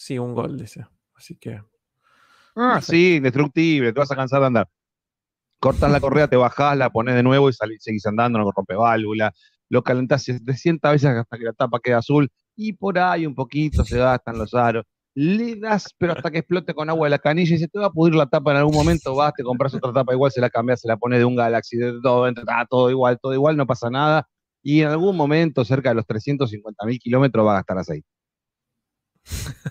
sí, un gol, dice. Así que. Ah, sí, indestructible, te vas a cansar de andar. Cortas la correa, te bajas la pones de nuevo y seguís andando, no rompe válvula. Lo calentás 700 veces hasta que la tapa quede azul y por ahí un poquito se gastan los aros. Le das, pero hasta que explote con agua de la canilla y se te va a pudrir la tapa en algún momento, vas, te compras otra tapa igual, se la cambias, se la pones de un Galaxy, de todo, ah, todo igual, todo igual, no pasa nada. Y en algún momento, cerca de los 350.000 mil kilómetros, va a gastar aceite.